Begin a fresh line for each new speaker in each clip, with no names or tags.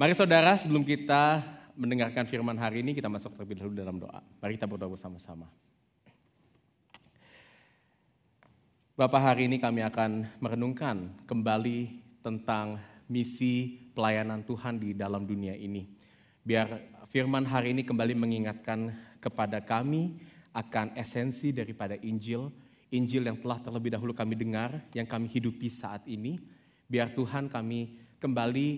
Mari saudara sebelum kita mendengarkan firman hari ini kita masuk terlebih dahulu dalam doa. Mari kita berdoa bersama-sama. Bapak hari ini kami akan merenungkan kembali tentang misi pelayanan Tuhan di dalam dunia ini. Biar firman hari ini kembali mengingatkan kepada kami akan esensi daripada Injil, Injil yang telah terlebih dahulu kami dengar, yang kami hidupi saat ini. Biar Tuhan kami kembali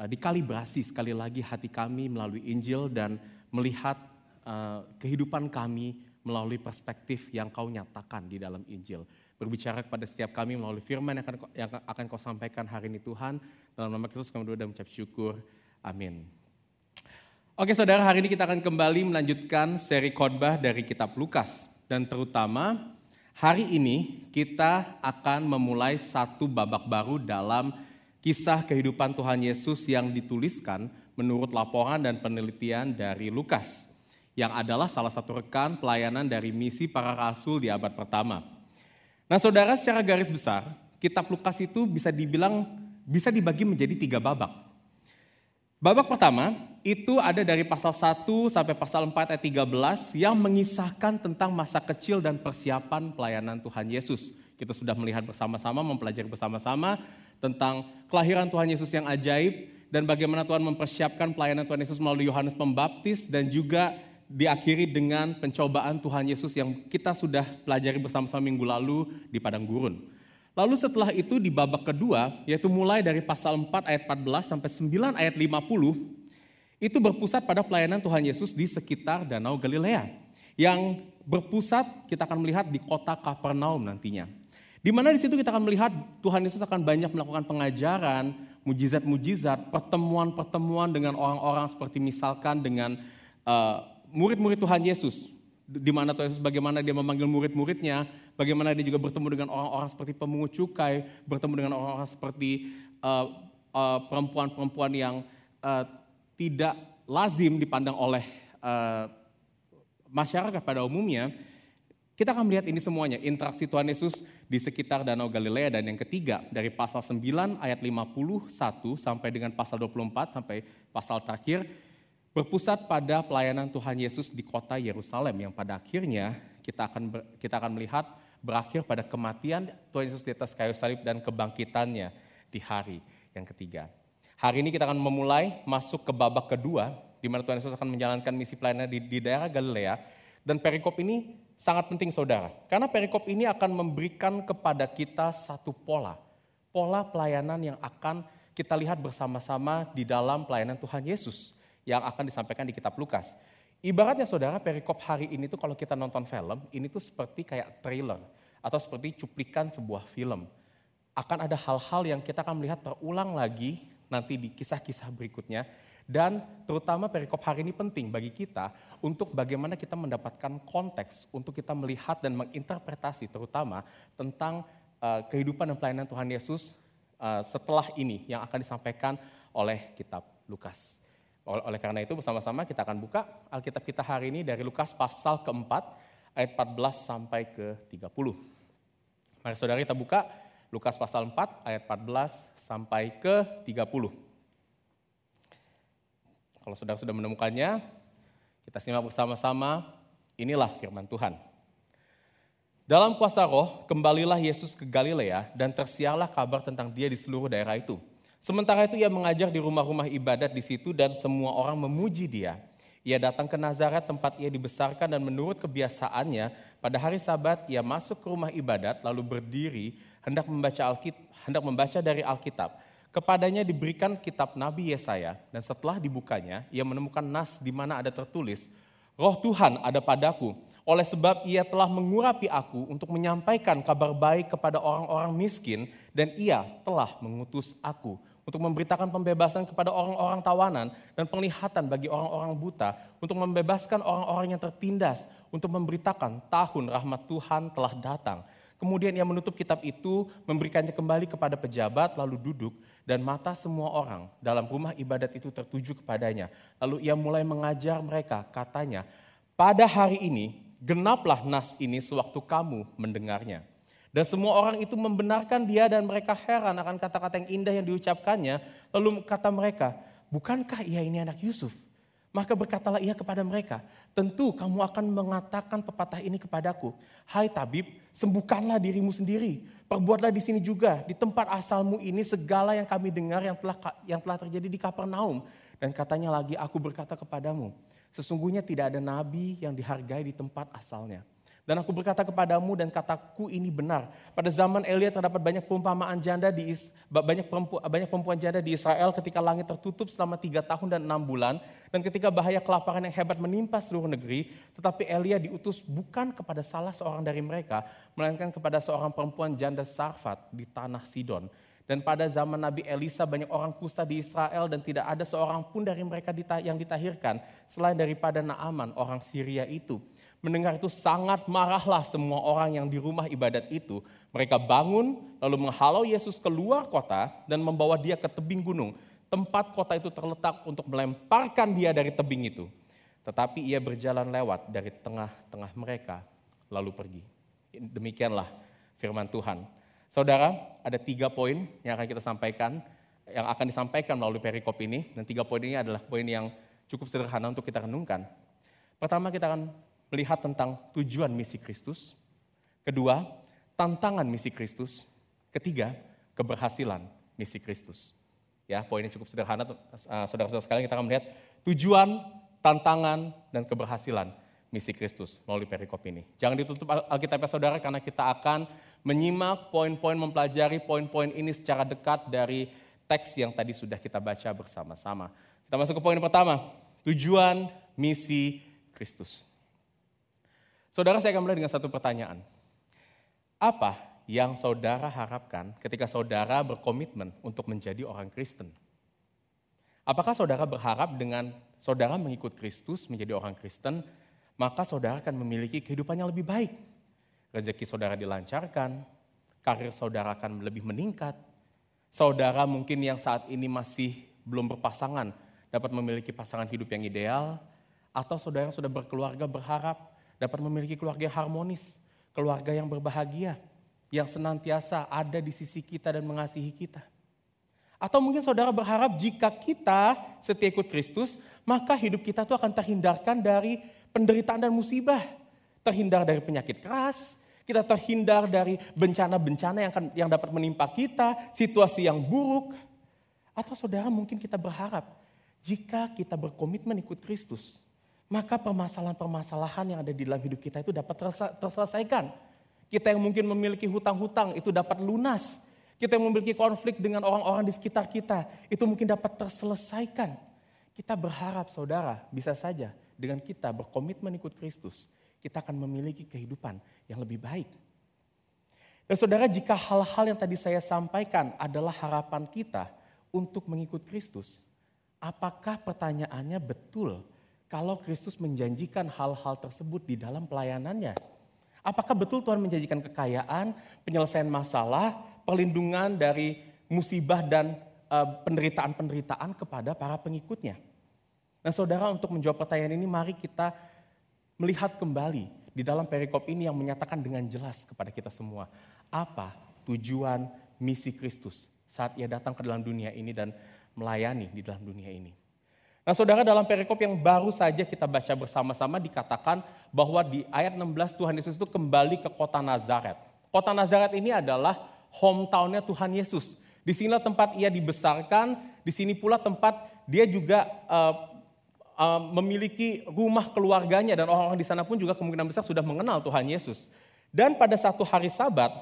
Eh, dikalibrasi sekali lagi hati kami melalui Injil dan melihat uh, kehidupan kami melalui perspektif yang kau nyatakan di dalam Injil. Berbicara kepada setiap kami melalui firman yang akan, yang akan kau sampaikan hari ini Tuhan. Dalam nama Kristus kami berdoa dan mengucap syukur. Amin. Oke saudara, hari ini kita akan kembali melanjutkan seri khotbah dari kitab Lukas. Dan terutama hari ini kita akan memulai satu babak baru dalam kisah kehidupan Tuhan Yesus yang dituliskan menurut laporan dan penelitian dari Lukas, yang adalah salah satu rekan pelayanan dari misi para rasul di abad pertama. Nah saudara secara garis besar, kitab Lukas itu bisa dibilang bisa dibagi menjadi tiga babak. Babak pertama itu ada dari pasal 1 sampai pasal 4 ayat 13 yang mengisahkan tentang masa kecil dan persiapan pelayanan Tuhan Yesus kita sudah melihat bersama-sama, mempelajari bersama-sama tentang kelahiran Tuhan Yesus yang ajaib dan bagaimana Tuhan mempersiapkan pelayanan Tuhan Yesus melalui Yohanes Pembaptis dan juga diakhiri dengan pencobaan Tuhan Yesus yang kita sudah pelajari bersama-sama minggu lalu di padang gurun. Lalu setelah itu di babak kedua, yaitu mulai dari pasal 4 ayat 14 sampai 9 ayat 50, itu berpusat pada pelayanan Tuhan Yesus di sekitar Danau Galilea. Yang berpusat kita akan melihat di kota Kapernaum nantinya. Di mana di situ kita akan melihat Tuhan Yesus akan banyak melakukan pengajaran, mujizat-mujizat, pertemuan-pertemuan dengan orang-orang seperti misalkan dengan murid eh, murid-murid Tuhan Yesus. Di mana Tuhan Yesus bagaimana dia memanggil murid-muridnya, bagaimana dia juga bertemu dengan orang-orang seperti pemungut cukai, bertemu dengan orang-orang seperti uh, uh, perempuan-perempuan yang uh, tidak lazim dipandang oleh uh, masyarakat pada umumnya kita akan melihat ini semuanya, interaksi Tuhan Yesus di sekitar Danau Galilea dan yang ketiga dari pasal 9 ayat 51 sampai dengan pasal 24 sampai pasal terakhir berpusat pada pelayanan Tuhan Yesus di kota Yerusalem yang pada akhirnya kita akan kita akan melihat berakhir pada kematian Tuhan Yesus di atas kayu salib dan kebangkitannya di hari yang ketiga. Hari ini kita akan memulai masuk ke babak kedua di mana Tuhan Yesus akan menjalankan misi pelayanan di, di daerah Galilea dan perikop ini sangat penting saudara. Karena perikop ini akan memberikan kepada kita satu pola. Pola pelayanan yang akan kita lihat bersama-sama di dalam pelayanan Tuhan Yesus yang akan disampaikan di kitab Lukas. Ibaratnya saudara perikop hari ini tuh kalau kita nonton film, ini tuh seperti kayak trailer atau seperti cuplikan sebuah film. Akan ada hal-hal yang kita akan melihat terulang lagi nanti di kisah-kisah berikutnya dan terutama perikop hari ini penting bagi kita untuk bagaimana kita mendapatkan konteks untuk kita melihat dan menginterpretasi terutama tentang uh, kehidupan dan pelayanan Tuhan Yesus uh, setelah ini yang akan disampaikan oleh kitab Lukas. Oleh karena itu bersama-sama kita akan buka Alkitab kita hari ini dari Lukas pasal keempat ayat 14 sampai ke 30. Mari saudara kita buka Lukas pasal 4 ayat 14 sampai ke 30. Kalau sudah sudah menemukannya, kita simak bersama-sama. Inilah firman Tuhan. Dalam kuasa roh, kembalilah Yesus ke Galilea dan tersialah kabar tentang dia di seluruh daerah itu. Sementara itu ia mengajar di rumah-rumah ibadat di situ dan semua orang memuji dia. Ia datang ke Nazaret tempat ia dibesarkan dan menurut kebiasaannya pada hari Sabat ia masuk ke rumah ibadat lalu berdiri hendak membaca Alkit hendak membaca dari Alkitab. Kepadanya diberikan kitab Nabi Yesaya dan setelah dibukanya ia menemukan nas di mana ada tertulis, Roh Tuhan ada padaku, oleh sebab ia telah mengurapi aku untuk menyampaikan kabar baik kepada orang-orang miskin dan ia telah mengutus aku untuk memberitakan pembebasan kepada orang-orang tawanan dan penglihatan bagi orang-orang buta, untuk membebaskan orang-orang yang tertindas, untuk memberitakan tahun rahmat Tuhan telah datang. Kemudian ia menutup kitab itu, memberikannya kembali kepada pejabat, lalu duduk dan mata semua orang dalam rumah ibadat itu tertuju kepadanya. Lalu ia mulai mengajar mereka, katanya, "Pada hari ini genaplah nas ini sewaktu kamu mendengarnya." Dan semua orang itu membenarkan dia dan mereka heran akan kata-kata yang indah yang diucapkannya. Lalu kata mereka, "Bukankah ia ini anak Yusuf?" Maka berkatalah ia kepada mereka, "Tentu kamu akan mengatakan pepatah ini kepadaku, hai tabib, sembuhkanlah dirimu sendiri." Perbuatlah di sini juga, di tempat asalmu ini segala yang kami dengar yang telah yang telah terjadi di Kapernaum. Dan katanya lagi, aku berkata kepadamu, sesungguhnya tidak ada nabi yang dihargai di tempat asalnya. Dan aku berkata kepadamu dan kataku ini benar. Pada zaman Elia terdapat banyak perumpamaan janda di banyak perempuan, banyak perempuan janda di Israel ketika langit tertutup selama tiga tahun dan enam bulan dan ketika bahaya kelaparan yang hebat menimpa seluruh negeri. Tetapi Elia diutus bukan kepada salah seorang dari mereka, melainkan kepada seorang perempuan janda Sarfat di tanah Sidon. Dan pada zaman Nabi Elisa banyak orang kusta di Israel dan tidak ada seorang pun dari mereka yang ditahirkan selain daripada Naaman orang Syria itu mendengar itu sangat marahlah semua orang yang di rumah ibadat itu. Mereka bangun lalu menghalau Yesus keluar kota dan membawa dia ke tebing gunung. Tempat kota itu terletak untuk melemparkan dia dari tebing itu. Tetapi ia berjalan lewat dari tengah-tengah mereka lalu pergi. Demikianlah firman Tuhan. Saudara, ada tiga poin yang akan kita sampaikan, yang akan disampaikan melalui perikop ini. Dan tiga poin ini adalah poin yang cukup sederhana untuk kita renungkan. Pertama kita akan melihat tentang tujuan misi Kristus. Kedua, tantangan misi Kristus. Ketiga, keberhasilan misi Kristus. Ya, poin poinnya cukup sederhana, eh, saudara-saudara sekalian kita akan melihat tujuan, tantangan, dan keberhasilan misi Kristus melalui perikop ini. Jangan ditutup Alkitabnya saudara karena kita akan menyimak poin-poin, mempelajari poin-poin ini secara dekat dari teks yang tadi sudah kita baca bersama-sama. Kita masuk ke poin pertama, tujuan misi Kristus. Saudara saya akan mulai dengan satu pertanyaan. Apa yang saudara harapkan ketika saudara berkomitmen untuk menjadi orang Kristen? Apakah saudara berharap dengan saudara mengikut Kristus menjadi orang Kristen, maka saudara akan memiliki kehidupan yang lebih baik? Rezeki saudara dilancarkan, karir saudara akan lebih meningkat, saudara mungkin yang saat ini masih belum berpasangan dapat memiliki pasangan hidup yang ideal, atau saudara yang sudah berkeluarga berharap dapat memiliki keluarga yang harmonis, keluarga yang berbahagia, yang senantiasa ada di sisi kita dan mengasihi kita. Atau mungkin saudara berharap jika kita setia ikut Kristus, maka hidup kita itu akan terhindarkan dari penderitaan dan musibah. Terhindar dari penyakit keras, kita terhindar dari bencana-bencana yang, akan, yang dapat menimpa kita, situasi yang buruk. Atau saudara mungkin kita berharap, jika kita berkomitmen ikut Kristus, maka permasalahan-permasalahan yang ada di dalam hidup kita itu dapat terselesaikan. Kita yang mungkin memiliki hutang-hutang itu dapat lunas. Kita yang memiliki konflik dengan orang-orang di sekitar kita itu mungkin dapat terselesaikan. Kita berharap saudara bisa saja dengan kita berkomitmen ikut Kristus, kita akan memiliki kehidupan yang lebih baik. Dan saudara jika hal-hal yang tadi saya sampaikan adalah harapan kita untuk mengikut Kristus, apakah pertanyaannya betul kalau Kristus menjanjikan hal-hal tersebut di dalam pelayanannya. Apakah betul Tuhan menjanjikan kekayaan, penyelesaian masalah, perlindungan dari musibah dan eh, penderitaan-penderitaan kepada para pengikutnya? Nah saudara untuk menjawab pertanyaan ini mari kita melihat kembali di dalam perikop ini yang menyatakan dengan jelas kepada kita semua. Apa tujuan misi Kristus saat ia datang ke dalam dunia ini dan melayani di dalam dunia ini. Nah saudara dalam perikop yang baru saja kita baca bersama-sama dikatakan bahwa di ayat 16 Tuhan Yesus itu kembali ke kota Nazaret. Kota Nazaret ini adalah hometownnya Tuhan Yesus. Di sinilah tempat ia dibesarkan, di sini pula tempat dia juga uh, memiliki rumah keluarganya dan orang-orang di sana pun juga kemungkinan besar sudah mengenal Tuhan Yesus. Dan pada satu hari sabat,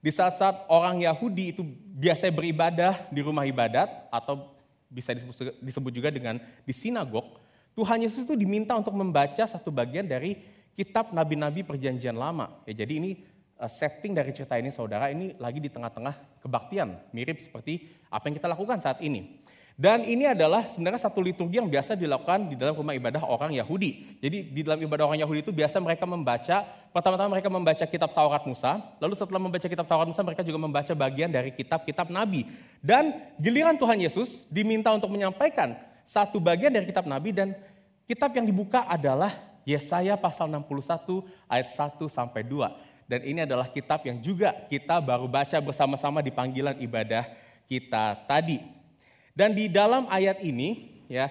di saat-saat orang Yahudi itu biasanya beribadah di rumah ibadat atau bisa disebut juga dengan di sinagog, Tuhan Yesus itu diminta untuk membaca satu bagian dari kitab nabi-nabi perjanjian lama. Ya, jadi ini eh, setting dari cerita ini saudara ini lagi di tengah-tengah kebaktian, mirip seperti apa yang kita lakukan saat ini. Dan ini adalah sebenarnya satu liturgi yang biasa dilakukan di dalam rumah ibadah orang Yahudi. Jadi di dalam ibadah orang Yahudi itu biasa mereka membaca, pertama-tama mereka membaca kitab Taurat Musa, lalu setelah membaca kitab Taurat Musa mereka juga membaca bagian dari kitab-kitab Nabi. Dan giliran Tuhan Yesus diminta untuk menyampaikan satu bagian dari kitab Nabi dan kitab yang dibuka adalah Yesaya pasal 61 ayat 1 sampai 2. Dan ini adalah kitab yang juga kita baru baca bersama-sama di panggilan ibadah kita tadi. Dan di dalam ayat ini, ya,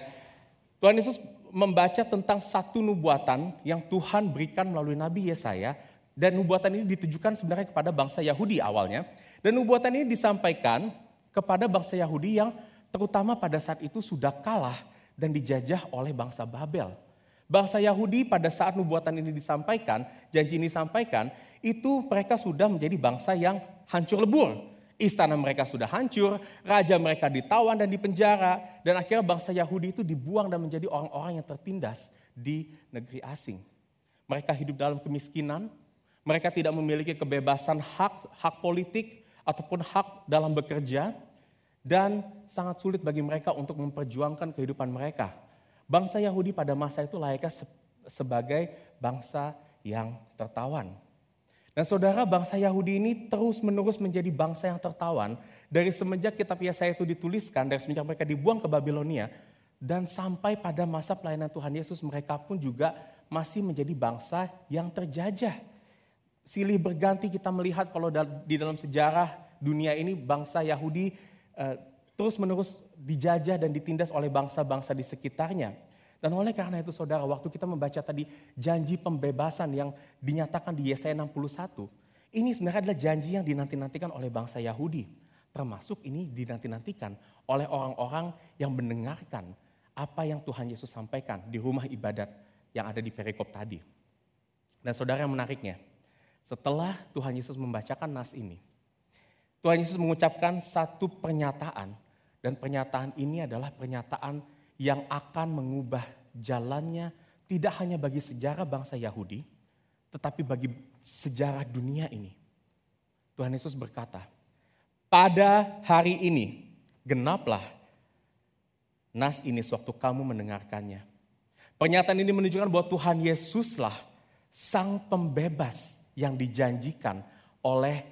Tuhan Yesus membaca tentang satu nubuatan yang Tuhan berikan melalui Nabi Yesaya. Dan nubuatan ini ditujukan sebenarnya kepada bangsa Yahudi awalnya. Dan nubuatan ini disampaikan kepada bangsa Yahudi yang terutama pada saat itu sudah kalah dan dijajah oleh bangsa Babel. Bangsa Yahudi pada saat nubuatan ini disampaikan, janji ini disampaikan, itu mereka sudah menjadi bangsa yang hancur lebur. Istana mereka sudah hancur, raja mereka ditawan dan dipenjara, dan akhirnya bangsa Yahudi itu dibuang dan menjadi orang-orang yang tertindas di negeri asing. Mereka hidup dalam kemiskinan, mereka tidak memiliki kebebasan hak, hak politik ataupun hak dalam bekerja, dan sangat sulit bagi mereka untuk memperjuangkan kehidupan mereka. Bangsa Yahudi pada masa itu layaknya sebagai bangsa yang tertawan. Dan saudara bangsa Yahudi ini terus-menerus menjadi bangsa yang tertawan dari semenjak kitab Yesaya itu dituliskan, dari semenjak mereka dibuang ke Babilonia, dan sampai pada masa pelayanan Tuhan Yesus mereka pun juga masih menjadi bangsa yang terjajah. Silih berganti kita melihat kalau di dalam sejarah dunia ini bangsa Yahudi eh, terus-menerus dijajah dan ditindas oleh bangsa-bangsa di sekitarnya. Dan oleh karena itu saudara, waktu kita membaca tadi janji pembebasan yang dinyatakan di Yesaya 61, ini sebenarnya adalah janji yang dinanti-nantikan oleh bangsa Yahudi. Termasuk ini dinanti-nantikan oleh orang-orang yang mendengarkan apa yang Tuhan Yesus sampaikan di rumah ibadat yang ada di perikop tadi. Dan saudara yang menariknya, setelah Tuhan Yesus membacakan nas ini, Tuhan Yesus mengucapkan satu pernyataan dan pernyataan ini adalah pernyataan yang akan mengubah jalannya tidak hanya bagi sejarah bangsa Yahudi, tetapi bagi sejarah dunia ini. Tuhan Yesus berkata, pada hari ini genaplah nas ini sewaktu kamu mendengarkannya. Pernyataan ini menunjukkan bahwa Tuhan Yesuslah sang pembebas yang dijanjikan oleh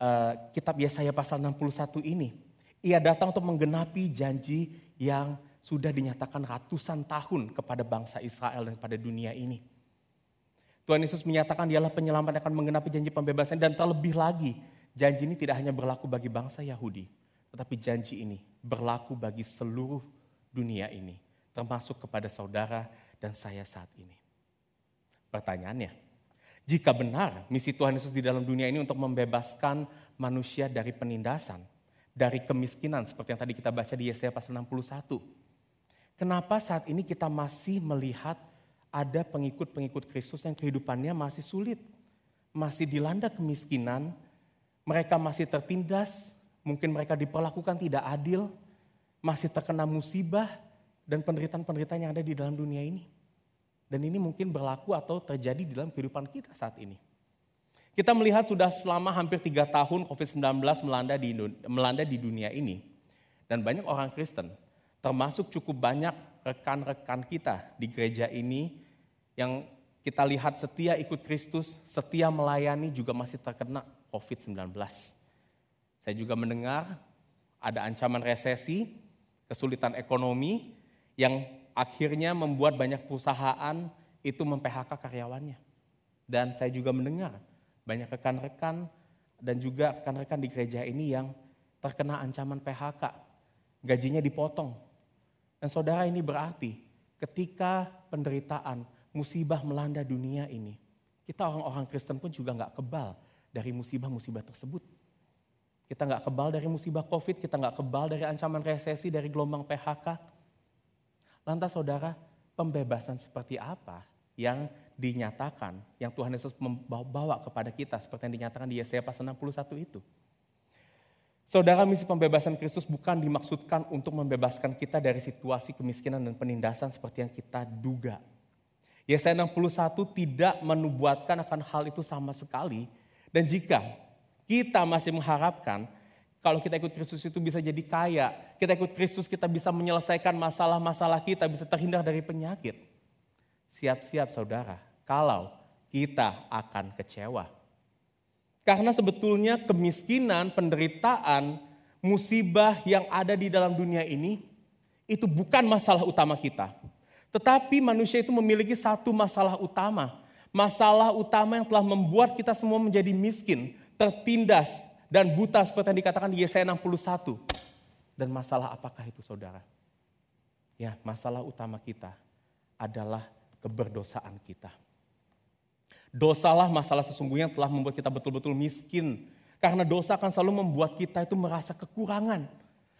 uh, kitab Yesaya pasal 61 ini. Ia datang untuk menggenapi janji yang sudah dinyatakan ratusan tahun kepada bangsa Israel dan kepada dunia ini. Tuhan Yesus menyatakan dialah penyelamat yang akan menggenapi janji pembebasan dan terlebih lagi janji ini tidak hanya berlaku bagi bangsa Yahudi, tetapi janji ini berlaku bagi seluruh dunia ini, termasuk kepada saudara dan saya saat ini. Pertanyaannya, jika benar misi Tuhan Yesus di dalam dunia ini untuk membebaskan manusia dari penindasan, dari kemiskinan seperti yang tadi kita baca di Yesaya pasal 61, Kenapa saat ini kita masih melihat ada pengikut-pengikut Kristus yang kehidupannya masih sulit, masih dilanda kemiskinan, mereka masih tertindas, mungkin mereka diperlakukan tidak adil, masih terkena musibah dan penderitaan-penderitaan yang ada di dalam dunia ini. Dan ini mungkin berlaku atau terjadi di dalam kehidupan kita saat ini. Kita melihat sudah selama hampir tiga tahun COVID-19 melanda di, melanda di dunia ini. Dan banyak orang Kristen termasuk cukup banyak rekan-rekan kita di gereja ini yang kita lihat setia ikut Kristus, setia melayani juga masih terkena COVID-19. Saya juga mendengar ada ancaman resesi, kesulitan ekonomi yang akhirnya membuat banyak perusahaan itu memphk karyawannya. Dan saya juga mendengar banyak rekan-rekan dan juga rekan-rekan di gereja ini yang terkena ancaman PHK. Gajinya dipotong, dan saudara ini berarti ketika penderitaan, musibah melanda dunia ini, kita orang-orang Kristen pun juga nggak kebal dari musibah-musibah tersebut. Kita nggak kebal dari musibah COVID, kita nggak kebal dari ancaman resesi, dari gelombang PHK. Lantas saudara, pembebasan seperti apa yang dinyatakan, yang Tuhan Yesus membawa kepada kita seperti yang dinyatakan di Yesaya pasal 61 itu. Saudara, misi pembebasan Kristus bukan dimaksudkan untuk membebaskan kita dari situasi kemiskinan dan penindasan seperti yang kita duga. Yesaya 61 tidak menubuatkan akan hal itu sama sekali. Dan jika kita masih mengharapkan kalau kita ikut Kristus itu bisa jadi kaya, kita ikut Kristus kita bisa menyelesaikan masalah-masalah kita, bisa terhindar dari penyakit. Siap-siap saudara, kalau kita akan kecewa. Karena sebetulnya kemiskinan, penderitaan, musibah yang ada di dalam dunia ini itu bukan masalah utama kita. Tetapi manusia itu memiliki satu masalah utama. Masalah utama yang telah membuat kita semua menjadi miskin, tertindas, dan buta seperti yang dikatakan di Yesaya 61. Dan masalah apakah itu saudara? Ya masalah utama kita adalah keberdosaan kita. Dosalah masalah sesungguhnya telah membuat kita betul-betul miskin. Karena dosa akan selalu membuat kita itu merasa kekurangan.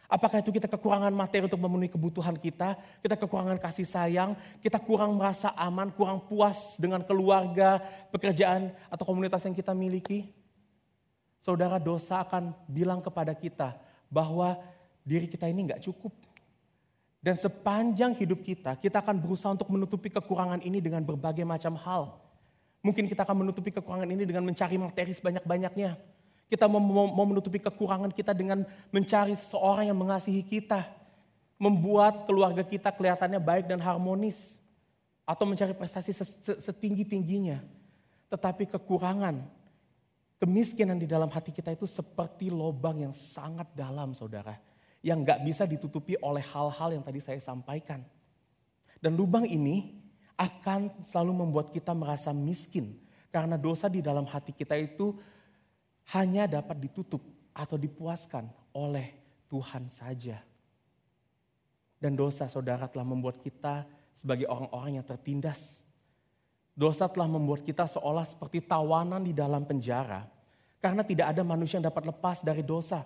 Apakah itu kita kekurangan materi untuk memenuhi kebutuhan kita, kita kekurangan kasih sayang, kita kurang merasa aman, kurang puas dengan keluarga, pekerjaan, atau komunitas yang kita miliki? Saudara dosa akan bilang kepada kita bahwa diri kita ini nggak cukup. Dan sepanjang hidup kita, kita akan berusaha untuk menutupi kekurangan ini dengan berbagai macam hal. Mungkin kita akan menutupi kekurangan ini dengan mencari materi sebanyak-banyaknya. Kita mau, mau, menutupi kekurangan kita dengan mencari seorang yang mengasihi kita. Membuat keluarga kita kelihatannya baik dan harmonis. Atau mencari prestasi setinggi-tingginya. Tetapi kekurangan, kemiskinan di dalam hati kita itu seperti lobang yang sangat dalam saudara. Yang gak bisa ditutupi oleh hal-hal yang tadi saya sampaikan. Dan lubang ini akan selalu membuat kita merasa miskin. Karena dosa di dalam hati kita itu hanya dapat ditutup atau dipuaskan oleh Tuhan saja. Dan dosa saudara telah membuat kita sebagai orang-orang yang tertindas. Dosa telah membuat kita seolah seperti tawanan di dalam penjara. Karena tidak ada manusia yang dapat lepas dari dosa.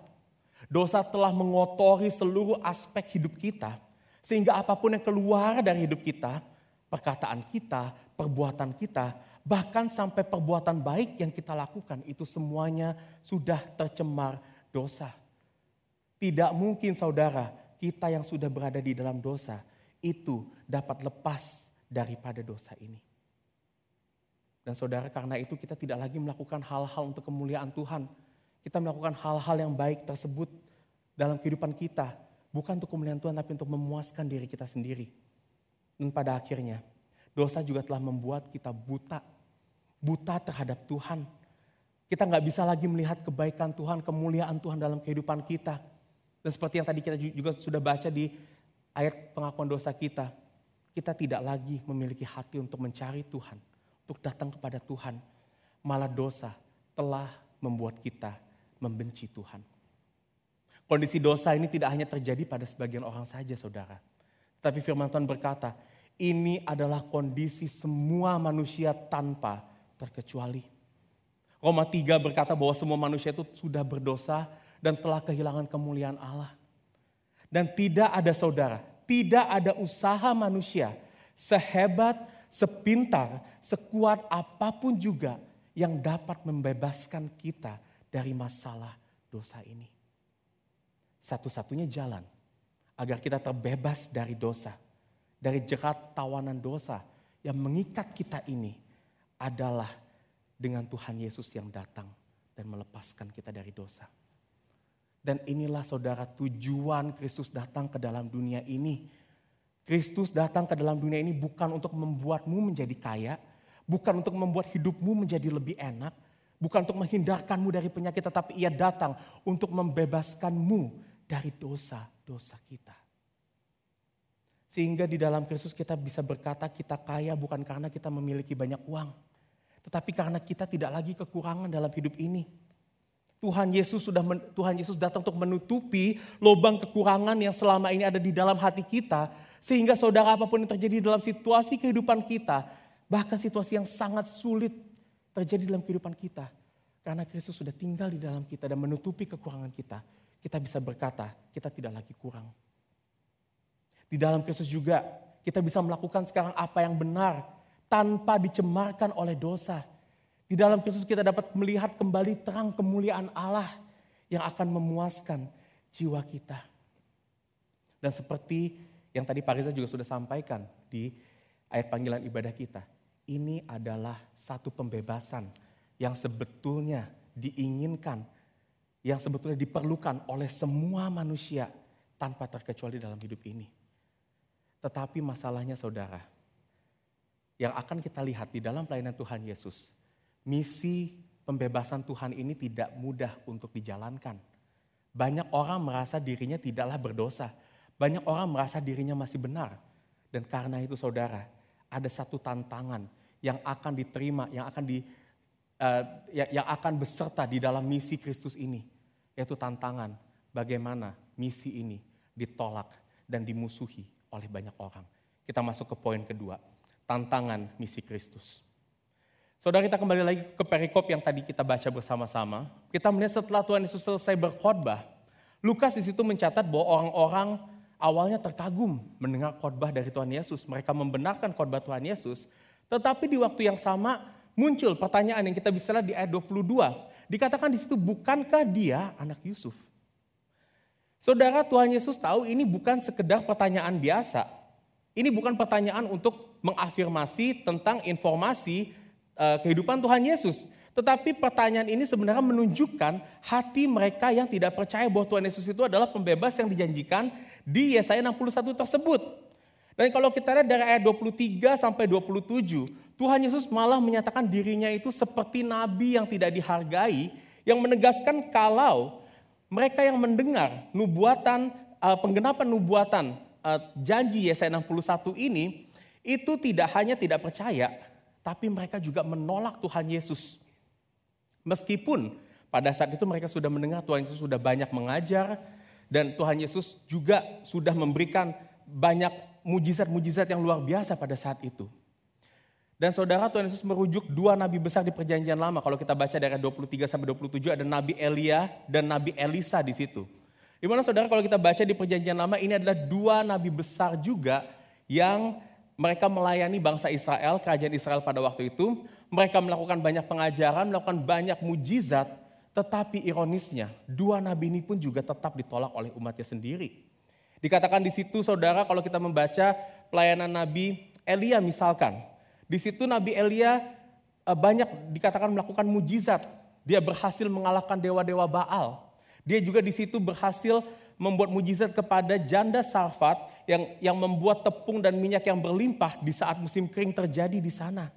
Dosa telah mengotori seluruh aspek hidup kita. Sehingga apapun yang keluar dari hidup kita perkataan kita, perbuatan kita, bahkan sampai perbuatan baik yang kita lakukan itu semuanya sudah tercemar dosa. Tidak mungkin saudara, kita yang sudah berada di dalam dosa itu dapat lepas daripada dosa ini. Dan saudara karena itu kita tidak lagi melakukan hal-hal untuk kemuliaan Tuhan. Kita melakukan hal-hal yang baik tersebut dalam kehidupan kita. Bukan untuk kemuliaan Tuhan tapi untuk memuaskan diri kita sendiri. Dan pada akhirnya, dosa juga telah membuat kita buta. Buta terhadap Tuhan. Kita nggak bisa lagi melihat kebaikan Tuhan, kemuliaan Tuhan dalam kehidupan kita. Dan seperti yang tadi kita juga sudah baca di ayat pengakuan dosa kita. Kita tidak lagi memiliki hati untuk mencari Tuhan. Untuk datang kepada Tuhan. Malah dosa telah membuat kita membenci Tuhan. Kondisi dosa ini tidak hanya terjadi pada sebagian orang saja, saudara. Tapi firman Tuhan berkata, ini adalah kondisi semua manusia tanpa terkecuali. Roma 3 berkata bahwa semua manusia itu sudah berdosa dan telah kehilangan kemuliaan Allah. Dan tidak ada saudara, tidak ada usaha manusia sehebat, sepintar, sekuat apapun juga yang dapat membebaskan kita dari masalah dosa ini. Satu-satunya jalan agar kita terbebas dari dosa dari jerat tawanan dosa yang mengikat kita ini adalah dengan Tuhan Yesus yang datang dan melepaskan kita dari dosa. Dan inilah saudara tujuan Kristus datang ke dalam dunia ini. Kristus datang ke dalam dunia ini bukan untuk membuatmu menjadi kaya, bukan untuk membuat hidupmu menjadi lebih enak, bukan untuk menghindarkanmu dari penyakit, tetapi ia datang untuk membebaskanmu dari dosa-dosa kita. Sehingga di dalam Kristus kita bisa berkata kita kaya bukan karena kita memiliki banyak uang. Tetapi karena kita tidak lagi kekurangan dalam hidup ini. Tuhan Yesus sudah men, Tuhan Yesus datang untuk menutupi lubang kekurangan yang selama ini ada di dalam hati kita sehingga saudara apapun yang terjadi dalam situasi kehidupan kita bahkan situasi yang sangat sulit terjadi dalam kehidupan kita karena Kristus sudah tinggal di dalam kita dan menutupi kekurangan kita kita bisa berkata kita tidak lagi kurang di dalam Kristus juga kita bisa melakukan sekarang apa yang benar tanpa dicemarkan oleh dosa. Di dalam Kristus kita dapat melihat kembali terang kemuliaan Allah yang akan memuaskan jiwa kita. Dan seperti yang tadi Pak Riza juga sudah sampaikan di ayat panggilan ibadah kita. Ini adalah satu pembebasan yang sebetulnya diinginkan, yang sebetulnya diperlukan oleh semua manusia tanpa terkecuali dalam hidup ini. Tetapi masalahnya saudara, yang akan kita lihat di dalam pelayanan Tuhan Yesus, misi pembebasan Tuhan ini tidak mudah untuk dijalankan. Banyak orang merasa dirinya tidaklah berdosa. Banyak orang merasa dirinya masih benar. Dan karena itu saudara, ada satu tantangan yang akan diterima, yang akan di uh, yang akan beserta di dalam misi Kristus ini, yaitu tantangan bagaimana misi ini ditolak dan dimusuhi oleh banyak orang. Kita masuk ke poin kedua, tantangan misi Kristus. Saudara kita kembali lagi ke perikop yang tadi kita baca bersama-sama. Kita melihat setelah Tuhan Yesus selesai berkhotbah, Lukas di situ mencatat bahwa orang-orang awalnya terkagum mendengar khotbah dari Tuhan Yesus. Mereka membenarkan khotbah Tuhan Yesus, tetapi di waktu yang sama muncul pertanyaan yang kita bisa lihat di ayat 22. Dikatakan di situ, bukankah dia anak Yusuf? Saudara, Tuhan Yesus tahu ini bukan sekedar pertanyaan biasa. Ini bukan pertanyaan untuk mengafirmasi tentang informasi eh, kehidupan Tuhan Yesus. Tetapi pertanyaan ini sebenarnya menunjukkan hati mereka yang tidak percaya bahwa Tuhan Yesus itu adalah pembebas yang dijanjikan di Yesaya 61 tersebut. Dan kalau kita lihat dari ayat 23 sampai 27, Tuhan Yesus malah menyatakan dirinya itu seperti nabi yang tidak dihargai, yang menegaskan kalau mereka yang mendengar nubuatan eh, penggenapan nubuatan eh, janji Yesaya 61 ini itu tidak hanya tidak percaya tapi mereka juga menolak Tuhan Yesus. Meskipun pada saat itu mereka sudah mendengar Tuhan Yesus sudah banyak mengajar dan Tuhan Yesus juga sudah memberikan banyak mujizat-mujizat yang luar biasa pada saat itu. Dan saudara Tuhan Yesus merujuk dua nabi besar di perjanjian lama. Kalau kita baca dari 23 sampai 27 ada nabi Elia dan nabi Elisa di situ. Di saudara kalau kita baca di perjanjian lama ini adalah dua nabi besar juga yang mereka melayani bangsa Israel, kerajaan Israel pada waktu itu. Mereka melakukan banyak pengajaran, melakukan banyak mujizat. Tetapi ironisnya dua nabi ini pun juga tetap ditolak oleh umatnya sendiri. Dikatakan di situ saudara kalau kita membaca pelayanan nabi Elia misalkan di situ Nabi Elia eh, banyak dikatakan melakukan mujizat. Dia berhasil mengalahkan dewa-dewa Baal. Dia juga di situ berhasil membuat mujizat kepada janda Salfat yang yang membuat tepung dan minyak yang berlimpah di saat musim kering terjadi di sana.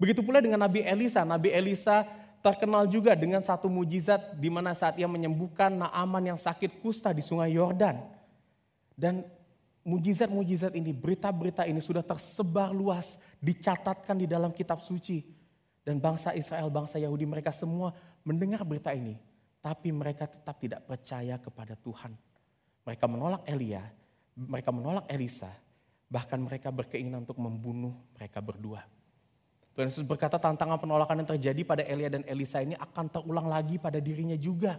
Begitu pula dengan Nabi Elisa. Nabi Elisa terkenal juga dengan satu mujizat di mana saat ia menyembuhkan Naaman yang sakit kusta di Sungai Yordan. Dan mujizat-mujizat ini, berita-berita ini sudah tersebar luas, dicatatkan di dalam kitab suci. Dan bangsa Israel, bangsa Yahudi, mereka semua mendengar berita ini. Tapi mereka tetap tidak percaya kepada Tuhan. Mereka menolak Elia, mereka menolak Elisa, bahkan mereka berkeinginan untuk membunuh mereka berdua. Tuhan Yesus berkata tantangan penolakan yang terjadi pada Elia dan Elisa ini akan terulang lagi pada dirinya juga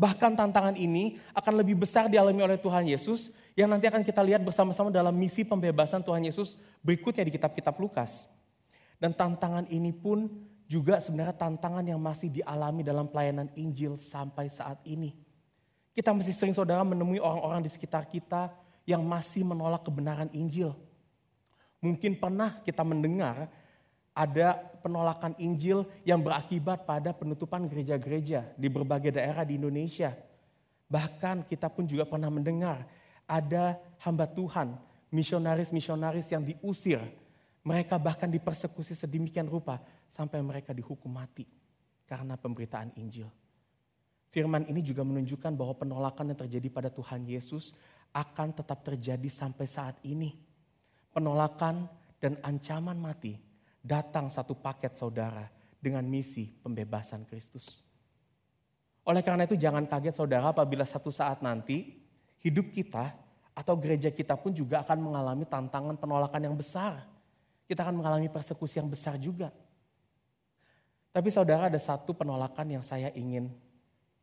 Bahkan tantangan ini akan lebih besar dialami oleh Tuhan Yesus yang nanti akan kita lihat bersama-sama dalam misi pembebasan Tuhan Yesus berikutnya di kitab-kitab Lukas. Dan tantangan ini pun juga sebenarnya tantangan yang masih dialami dalam pelayanan Injil sampai saat ini. Kita masih sering saudara menemui orang-orang di sekitar kita yang masih menolak kebenaran Injil. Mungkin pernah kita mendengar ada penolakan Injil yang berakibat pada penutupan gereja-gereja di berbagai daerah di Indonesia. Bahkan kita pun juga pernah mendengar ada hamba Tuhan, misionaris-misionaris yang diusir. Mereka bahkan dipersekusi sedemikian rupa sampai mereka dihukum mati karena pemberitaan Injil. Firman ini juga menunjukkan bahwa penolakan yang terjadi pada Tuhan Yesus akan tetap terjadi sampai saat ini. Penolakan dan ancaman mati datang satu paket saudara dengan misi pembebasan Kristus. Oleh karena itu jangan kaget saudara apabila satu saat nanti hidup kita atau gereja kita pun juga akan mengalami tantangan penolakan yang besar. Kita akan mengalami persekusi yang besar juga. Tapi saudara ada satu penolakan yang saya ingin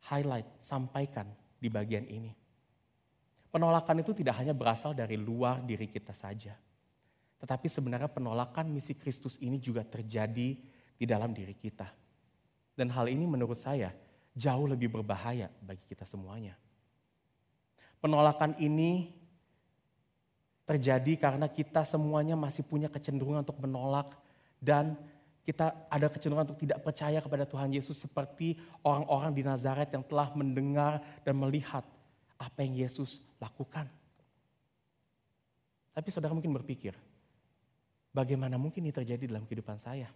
highlight, sampaikan di bagian ini. Penolakan itu tidak hanya berasal dari luar diri kita saja. Tetapi sebenarnya penolakan misi Kristus ini juga terjadi di dalam diri kita. Dan hal ini menurut saya jauh lebih berbahaya bagi kita semuanya. Penolakan ini terjadi karena kita semuanya masih punya kecenderungan untuk menolak dan kita ada kecenderungan untuk tidak percaya kepada Tuhan Yesus seperti orang-orang di Nazaret yang telah mendengar dan melihat apa yang Yesus lakukan. Tapi saudara mungkin berpikir, bagaimana mungkin ini terjadi dalam kehidupan saya?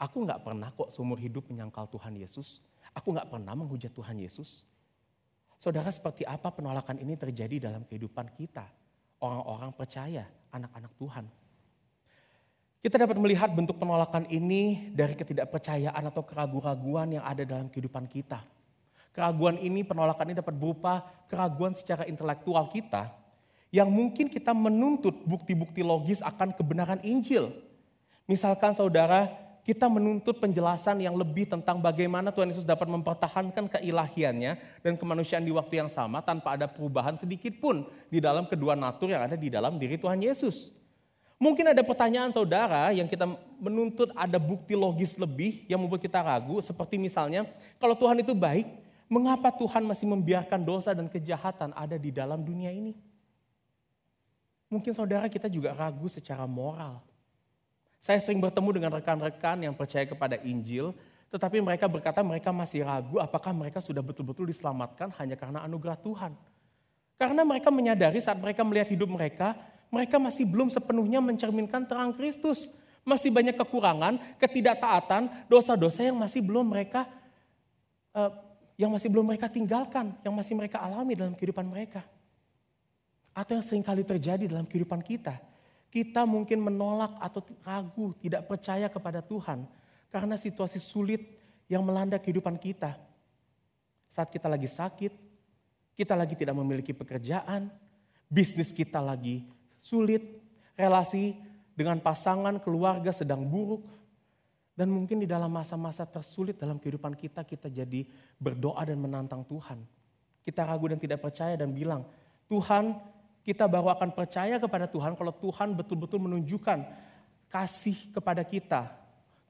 Aku nggak pernah kok seumur hidup menyangkal Tuhan Yesus. Aku nggak pernah menghujat Tuhan Yesus. Saudara, seperti apa penolakan ini terjadi dalam kehidupan kita, orang-orang percaya, anak-anak Tuhan? Kita dapat melihat bentuk penolakan ini dari ketidakpercayaan atau keraguan keraguan yang ada dalam kehidupan kita. Keraguan ini, penolakan ini dapat berupa keraguan secara intelektual kita yang mungkin kita menuntut bukti-bukti logis akan kebenaran Injil. Misalkan saudara, kita menuntut penjelasan yang lebih tentang bagaimana Tuhan Yesus dapat mempertahankan keilahiannya dan kemanusiaan di waktu yang sama tanpa ada perubahan sedikit pun di dalam kedua natur yang ada di dalam diri Tuhan Yesus. Mungkin ada pertanyaan saudara yang kita menuntut ada bukti logis lebih yang membuat kita ragu seperti misalnya kalau Tuhan itu baik, mengapa Tuhan masih membiarkan dosa dan kejahatan ada di dalam dunia ini? Mungkin saudara kita juga ragu secara moral. Saya sering bertemu dengan rekan-rekan yang percaya kepada Injil, tetapi mereka berkata mereka masih ragu apakah mereka sudah betul-betul diselamatkan hanya karena anugerah Tuhan. Karena mereka menyadari saat mereka melihat hidup mereka, mereka masih belum sepenuhnya mencerminkan terang Kristus. Masih banyak kekurangan, ketidaktaatan, dosa-dosa yang masih belum mereka uh, yang masih belum mereka tinggalkan, yang masih mereka alami dalam kehidupan mereka. Atau yang seringkali terjadi dalam kehidupan kita. Kita mungkin menolak atau ragu, tidak percaya kepada Tuhan. Karena situasi sulit yang melanda kehidupan kita. Saat kita lagi sakit, kita lagi tidak memiliki pekerjaan, bisnis kita lagi sulit, relasi dengan pasangan, keluarga sedang buruk, dan mungkin di dalam masa-masa tersulit dalam kehidupan kita, kita jadi berdoa dan menantang Tuhan. Kita ragu dan tidak percaya dan bilang, Tuhan kita baru akan percaya kepada Tuhan kalau Tuhan betul-betul menunjukkan kasih kepada kita.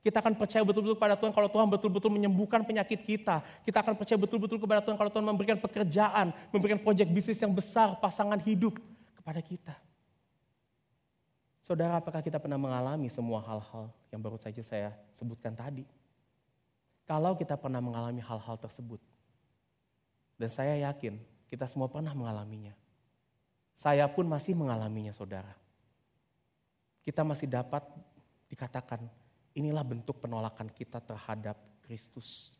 Kita akan percaya betul-betul kepada Tuhan kalau Tuhan betul-betul menyembuhkan penyakit kita. Kita akan percaya betul-betul kepada Tuhan kalau Tuhan memberikan pekerjaan, memberikan proyek bisnis yang besar, pasangan hidup kepada kita. Saudara, apakah kita pernah mengalami semua hal-hal yang baru saja saya sebutkan tadi? Kalau kita pernah mengalami hal-hal tersebut, dan saya yakin kita semua pernah mengalaminya. Saya pun masih mengalaminya saudara. Kita masih dapat dikatakan inilah bentuk penolakan kita terhadap Kristus.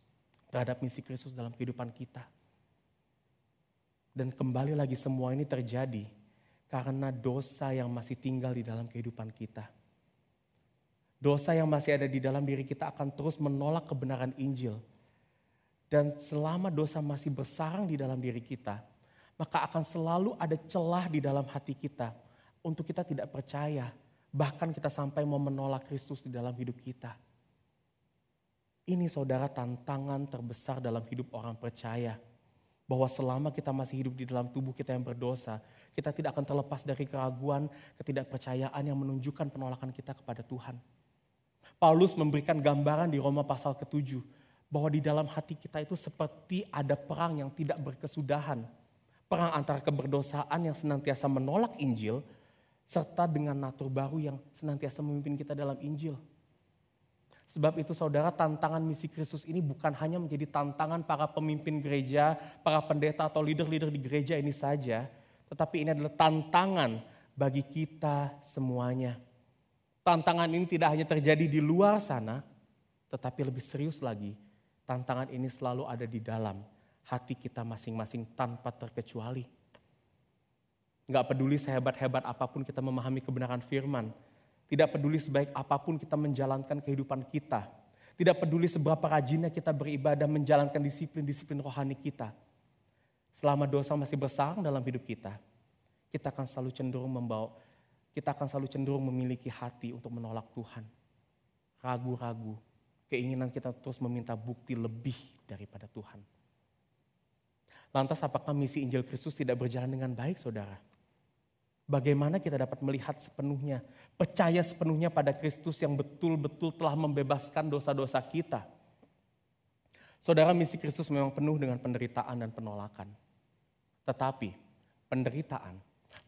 Terhadap misi Kristus dalam kehidupan kita. Dan kembali lagi semua ini terjadi karena dosa yang masih tinggal di dalam kehidupan kita. Dosa yang masih ada di dalam diri kita akan terus menolak kebenaran Injil. Dan selama dosa masih bersarang di dalam diri kita, maka akan selalu ada celah di dalam hati kita untuk kita tidak percaya, bahkan kita sampai mau menolak Kristus di dalam hidup kita. Ini saudara tantangan terbesar dalam hidup orang percaya. Bahwa selama kita masih hidup di dalam tubuh kita yang berdosa, kita tidak akan terlepas dari keraguan, ketidakpercayaan yang menunjukkan penolakan kita kepada Tuhan. Paulus memberikan gambaran di Roma pasal ke-7, bahwa di dalam hati kita itu seperti ada perang yang tidak berkesudahan perang antara keberdosaan yang senantiasa menolak Injil, serta dengan natur baru yang senantiasa memimpin kita dalam Injil. Sebab itu saudara tantangan misi Kristus ini bukan hanya menjadi tantangan para pemimpin gereja, para pendeta atau leader-leader di gereja ini saja. Tetapi ini adalah tantangan bagi kita semuanya. Tantangan ini tidak hanya terjadi di luar sana, tetapi lebih serius lagi, tantangan ini selalu ada di dalam hati kita masing-masing tanpa terkecuali. Gak peduli sehebat-hebat apapun kita memahami kebenaran firman. Tidak peduli sebaik apapun kita menjalankan kehidupan kita. Tidak peduli seberapa rajinnya kita beribadah menjalankan disiplin-disiplin rohani kita. Selama dosa masih besar dalam hidup kita, kita akan selalu cenderung membawa, kita akan selalu cenderung memiliki hati untuk menolak Tuhan. Ragu-ragu, keinginan kita terus meminta bukti lebih daripada Tuhan. Lantas apakah misi Injil Kristus tidak berjalan dengan baik saudara? Bagaimana kita dapat melihat sepenuhnya, percaya sepenuhnya pada Kristus yang betul-betul telah membebaskan dosa-dosa kita. Saudara, misi Kristus memang penuh dengan penderitaan dan penolakan. Tetapi penderitaan,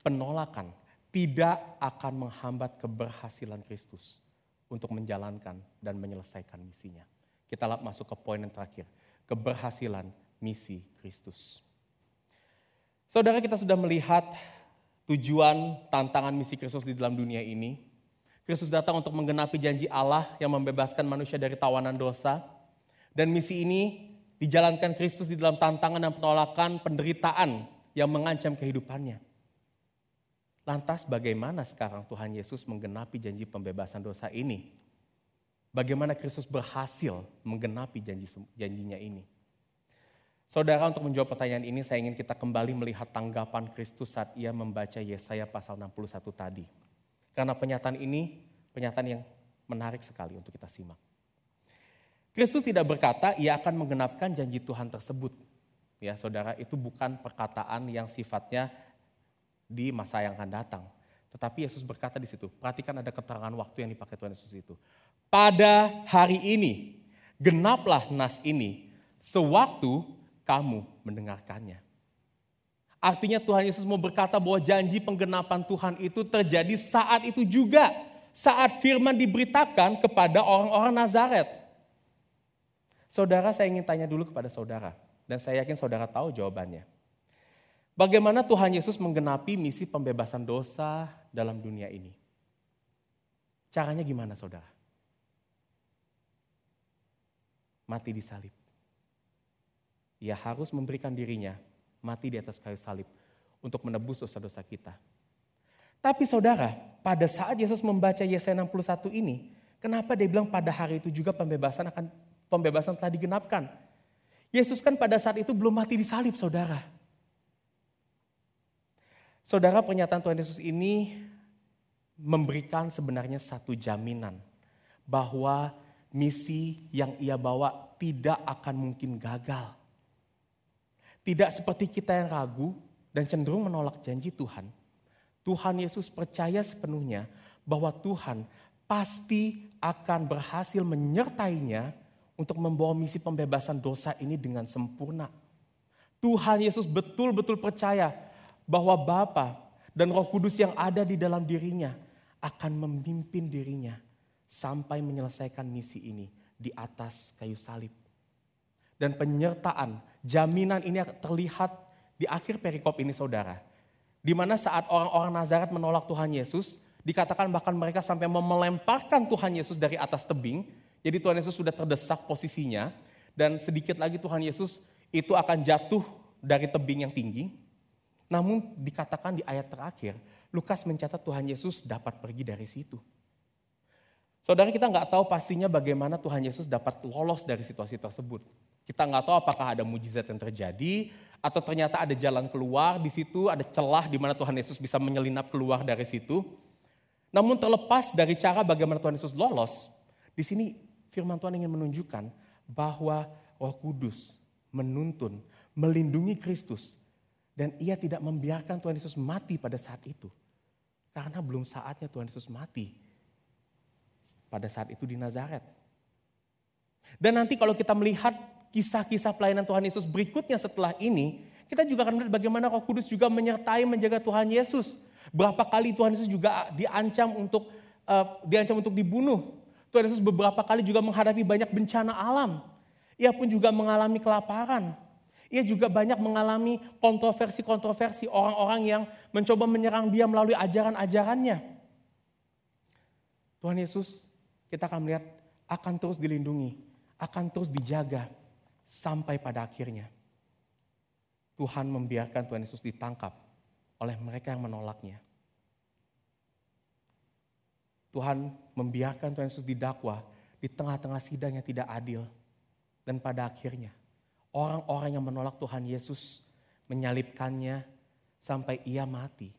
penolakan tidak akan menghambat keberhasilan Kristus untuk menjalankan dan menyelesaikan misinya. Kita masuk ke poin yang terakhir. Keberhasilan misi Kristus. Saudara kita sudah melihat tujuan tantangan misi Kristus di dalam dunia ini. Kristus datang untuk menggenapi janji Allah yang membebaskan manusia dari tawanan dosa. Dan misi ini dijalankan Kristus di dalam tantangan dan penolakan penderitaan yang mengancam kehidupannya. Lantas bagaimana sekarang Tuhan Yesus menggenapi janji pembebasan dosa ini? Bagaimana Kristus berhasil menggenapi janji janjinya ini? Saudara untuk menjawab pertanyaan ini saya ingin kita kembali melihat tanggapan Kristus saat ia membaca Yesaya pasal 61 tadi. Karena pernyataan ini pernyataan yang menarik sekali untuk kita simak. Kristus tidak berkata ia akan menggenapkan janji Tuhan tersebut. Ya, Saudara, itu bukan perkataan yang sifatnya di masa yang akan datang. Tetapi Yesus berkata di situ, perhatikan ada keterangan waktu yang dipakai Tuhan Yesus itu. Pada hari ini, genaplah nas ini, sewaktu kamu mendengarkannya. Artinya Tuhan Yesus mau berkata bahwa janji penggenapan Tuhan itu terjadi saat itu juga. Saat firman diberitakan kepada orang-orang Nazaret. Saudara saya ingin tanya dulu kepada saudara. Dan saya yakin saudara tahu jawabannya. Bagaimana Tuhan Yesus menggenapi misi pembebasan dosa dalam dunia ini? Caranya gimana saudara? Mati di salib ia harus memberikan dirinya mati di atas kayu salib untuk menebus dosa-dosa kita. Tapi saudara, pada saat Yesus membaca Yesaya 61 ini, kenapa dia bilang pada hari itu juga pembebasan akan pembebasan telah digenapkan? Yesus kan pada saat itu belum mati di salib, saudara. Saudara, pernyataan Tuhan Yesus ini memberikan sebenarnya satu jaminan bahwa misi yang ia bawa tidak akan mungkin gagal. Tidak seperti kita yang ragu dan cenderung menolak janji Tuhan. Tuhan Yesus percaya sepenuhnya bahwa Tuhan pasti akan berhasil menyertainya untuk membawa misi pembebasan dosa ini dengan sempurna. Tuhan Yesus betul-betul percaya bahwa Bapa dan Roh Kudus yang ada di dalam dirinya akan memimpin dirinya sampai menyelesaikan misi ini di atas kayu salib dan penyertaan, jaminan ini terlihat di akhir perikop ini saudara. Di mana saat orang-orang Nazaret menolak Tuhan Yesus, dikatakan bahkan mereka sampai melemparkan Tuhan Yesus dari atas tebing. Jadi Tuhan Yesus sudah terdesak posisinya dan sedikit lagi Tuhan Yesus itu akan jatuh dari tebing yang tinggi. Namun dikatakan di ayat terakhir, Lukas mencatat Tuhan Yesus dapat pergi dari situ. Saudara kita nggak tahu pastinya bagaimana Tuhan Yesus dapat lolos dari situasi tersebut. Kita nggak tahu apakah ada mujizat yang terjadi atau ternyata ada jalan keluar di situ, ada celah di mana Tuhan Yesus bisa menyelinap keluar dari situ. Namun terlepas dari cara bagaimana Tuhan Yesus lolos, di sini firman Tuhan ingin menunjukkan bahwa Roh Kudus menuntun, melindungi Kristus dan ia tidak membiarkan Tuhan Yesus mati pada saat itu. Karena belum saatnya Tuhan Yesus mati pada saat itu di Nazaret. Dan nanti kalau kita melihat kisah-kisah pelayanan Tuhan Yesus berikutnya setelah ini, kita juga akan melihat bagaimana Roh Kudus juga menyertai menjaga Tuhan Yesus. Berapa kali Tuhan Yesus juga diancam untuk uh, diancam untuk dibunuh. Tuhan Yesus beberapa kali juga menghadapi banyak bencana alam. Ia pun juga mengalami kelaparan. Ia juga banyak mengalami kontroversi-kontroversi orang-orang yang mencoba menyerang dia melalui ajaran-ajarannya. Tuhan Yesus kita akan melihat akan terus dilindungi, akan terus dijaga sampai pada akhirnya. Tuhan membiarkan Tuhan Yesus ditangkap oleh mereka yang menolaknya. Tuhan membiarkan Tuhan Yesus didakwa di tengah-tengah sidang yang tidak adil. Dan pada akhirnya, orang-orang yang menolak Tuhan Yesus menyalibkannya sampai ia mati.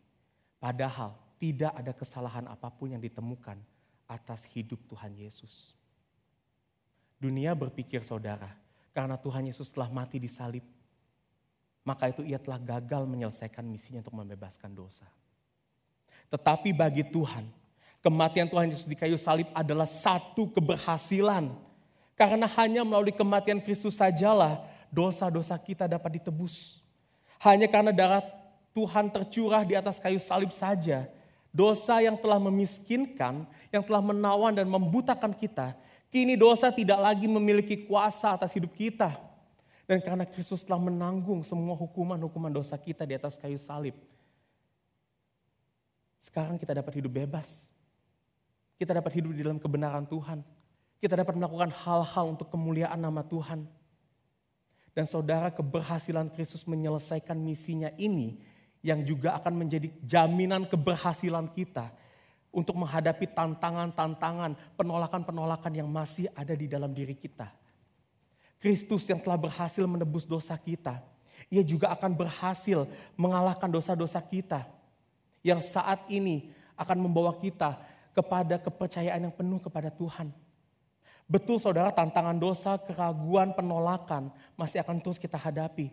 Padahal tidak ada kesalahan apapun yang ditemukan atas hidup Tuhan Yesus. Dunia berpikir saudara, karena Tuhan Yesus telah mati di salib, maka itu ia telah gagal menyelesaikan misinya untuk membebaskan dosa. Tetapi bagi Tuhan, kematian Tuhan Yesus di kayu salib adalah satu keberhasilan. Karena hanya melalui kematian Kristus sajalah dosa-dosa kita dapat ditebus. Hanya karena darah Tuhan tercurah di atas kayu salib saja, Dosa yang telah memiskinkan, yang telah menawan dan membutakan kita, kini dosa tidak lagi memiliki kuasa atas hidup kita. Dan karena Kristus telah menanggung semua hukuman-hukuman dosa kita di atas kayu salib. Sekarang kita dapat hidup bebas. Kita dapat hidup di dalam kebenaran Tuhan. Kita dapat melakukan hal-hal untuk kemuliaan nama Tuhan. Dan saudara keberhasilan Kristus menyelesaikan misinya ini yang juga akan menjadi jaminan keberhasilan kita untuk menghadapi tantangan-tantangan, penolakan-penolakan yang masih ada di dalam diri kita. Kristus yang telah berhasil menebus dosa kita, ia juga akan berhasil mengalahkan dosa-dosa kita yang saat ini akan membawa kita kepada kepercayaan yang penuh kepada Tuhan. Betul saudara tantangan dosa, keraguan, penolakan masih akan terus kita hadapi.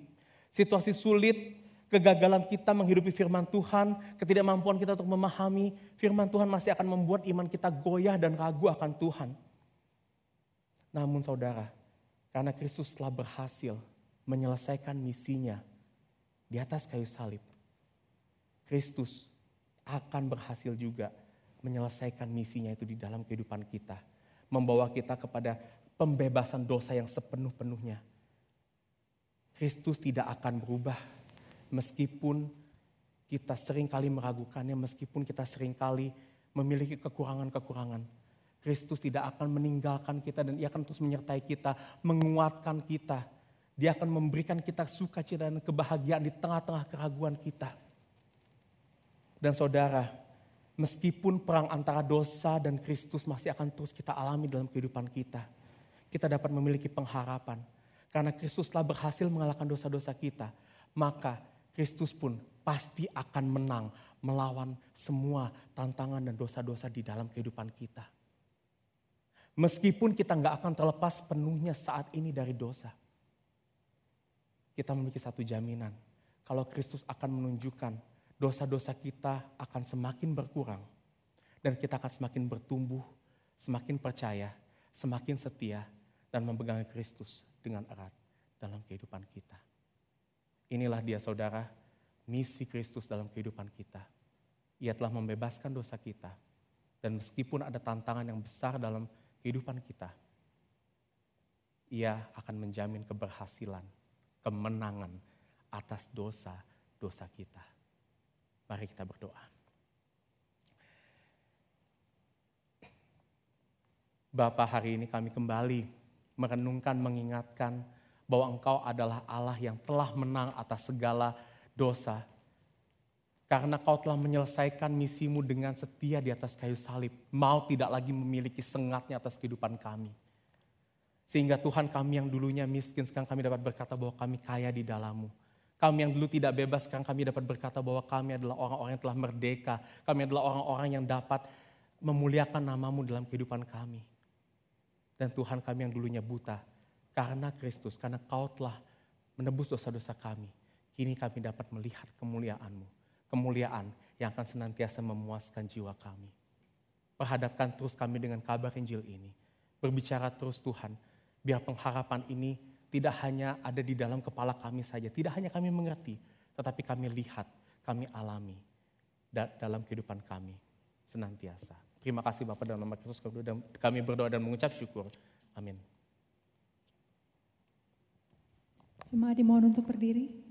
Situasi sulit Kegagalan kita menghidupi firman Tuhan, ketidakmampuan kita untuk memahami firman Tuhan masih akan membuat iman kita goyah dan ragu akan Tuhan. Namun saudara, karena Kristus telah berhasil menyelesaikan misinya di atas kayu salib, Kristus akan berhasil juga menyelesaikan misinya itu di dalam kehidupan kita. Membawa kita kepada pembebasan dosa yang sepenuh-penuhnya. Kristus tidak akan berubah meskipun kita seringkali meragukannya, meskipun kita seringkali memiliki kekurangan-kekurangan. Kristus tidak akan meninggalkan kita dan ia akan terus menyertai kita, menguatkan kita. Dia akan memberikan kita sukacita dan kebahagiaan di tengah-tengah keraguan kita. Dan saudara, meskipun perang antara dosa dan Kristus masih akan terus kita alami dalam kehidupan kita, kita dapat memiliki pengharapan. Karena Kristus telah berhasil mengalahkan dosa-dosa kita, maka Kristus pun pasti akan menang melawan semua tantangan dan dosa-dosa di dalam kehidupan kita. Meskipun kita nggak akan terlepas penuhnya saat ini dari dosa, kita memiliki satu jaminan. Kalau Kristus akan menunjukkan dosa-dosa kita akan semakin berkurang. Dan kita akan semakin bertumbuh, semakin percaya, semakin setia, dan memegang Kristus dengan erat dalam kehidupan kita. Inilah dia saudara, misi Kristus dalam kehidupan kita. Ia telah membebaskan dosa kita. Dan meskipun ada tantangan yang besar dalam kehidupan kita, ia akan menjamin keberhasilan, kemenangan atas dosa-dosa kita. Mari kita berdoa. Bapak hari ini kami kembali merenungkan, mengingatkan, bahwa engkau adalah Allah yang telah menang atas segala dosa. Karena kau telah menyelesaikan misimu dengan setia di atas kayu salib. Mau tidak lagi memiliki sengatnya atas kehidupan kami. Sehingga Tuhan kami yang dulunya miskin, sekarang kami dapat berkata bahwa kami kaya di dalammu. Kami yang dulu tidak bebas, sekarang kami dapat berkata bahwa kami adalah orang-orang yang telah merdeka. Kami adalah orang-orang yang dapat memuliakan namamu dalam kehidupan kami. Dan Tuhan kami yang dulunya buta, karena Kristus, karena kau telah menebus dosa-dosa kami. Kini kami dapat melihat kemuliaanMu, Kemuliaan yang akan senantiasa memuaskan jiwa kami. Perhadapkan terus kami dengan kabar Injil ini. Berbicara terus Tuhan, biar pengharapan ini tidak hanya ada di dalam kepala kami saja. Tidak hanya kami mengerti, tetapi kami lihat, kami alami dalam kehidupan kami senantiasa. Terima kasih Bapak dalam nama Kristus kami berdoa dan mengucap syukur. Amin. Jemaat dimohon untuk berdiri.